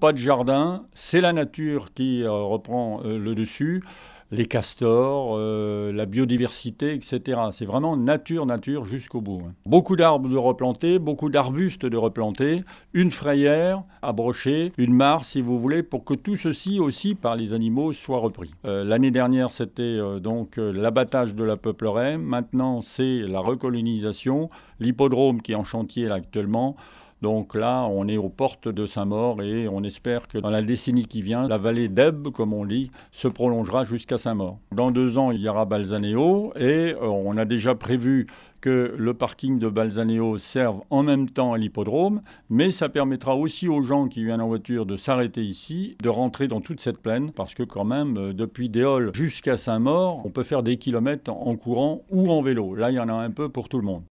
pas de jardin, c'est la nature qui euh, reprend euh, le dessus, les castors, euh, la biodiversité, etc. C'est vraiment nature, nature jusqu'au bout. Hein. Beaucoup d'arbres de replanter, beaucoup d'arbustes de replanter, une frayère à brocher, une mare si vous voulez, pour que tout ceci aussi par les animaux soit repris. L'année dernière c'était donc l'abattage de la peuplerie, maintenant c'est la recolonisation, l'hippodrome qui est en chantier actuellement. Donc là, on est aux portes de Saint-Maur et on espère que dans la décennie qui vient, la vallée d'Ebbe, comme on dit, se prolongera jusqu'à Saint-Maur. Dans deux ans, il y aura Balzaneo et euh, on a déjà prévu que le parking de Balzaneo serve en même temps à l'hippodrome, mais ça permettra aussi aux gens qui viennent en voiture de s'arrêter ici, de rentrer dans toute cette plaine, parce que quand même, euh, depuis Déol jusqu'à Saint-Maur, on peut faire des kilomètres en courant ou en vélo. Là, il y en a un peu pour tout le monde.